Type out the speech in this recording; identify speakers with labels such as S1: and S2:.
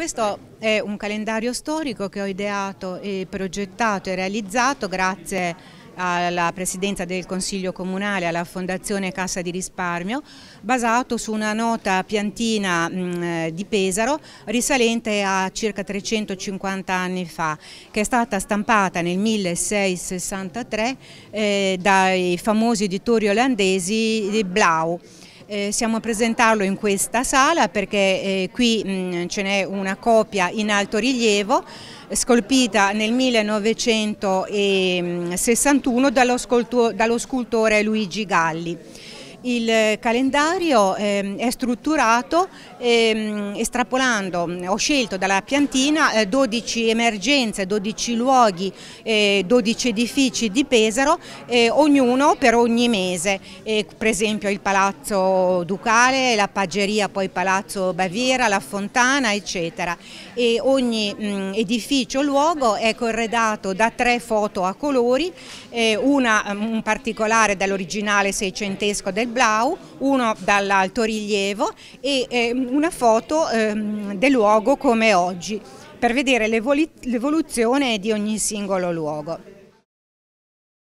S1: Questo è un calendario storico che ho ideato e progettato e realizzato grazie alla presidenza del Consiglio Comunale, alla Fondazione Cassa di Risparmio, basato su una nota piantina di Pesaro risalente a circa 350 anni fa, che è stata stampata nel 1663 eh, dai famosi editori olandesi Blau. Eh, siamo a presentarlo in questa sala perché eh, qui mh, mm, ce n'è una copia in alto rilievo scolpita nel 1961 dallo, dallo scultore Luigi Galli. Il calendario ehm, è strutturato ehm, estrapolando, ho scelto dalla piantina 12 eh, emergenze, 12 luoghi, 12 eh, edifici di Pesaro, eh, ognuno per ogni mese, per esempio il Palazzo Ducale, la Paggeria, poi Palazzo Baviera, la Fontana, eccetera. E ogni mm, edificio, luogo è corredato da tre foto a colori, una un mm, particolare dall'originale seicentesco del Blau, uno dall'alto rilievo e eh, una foto eh, del luogo come oggi per vedere l'evoluzione di ogni singolo luogo.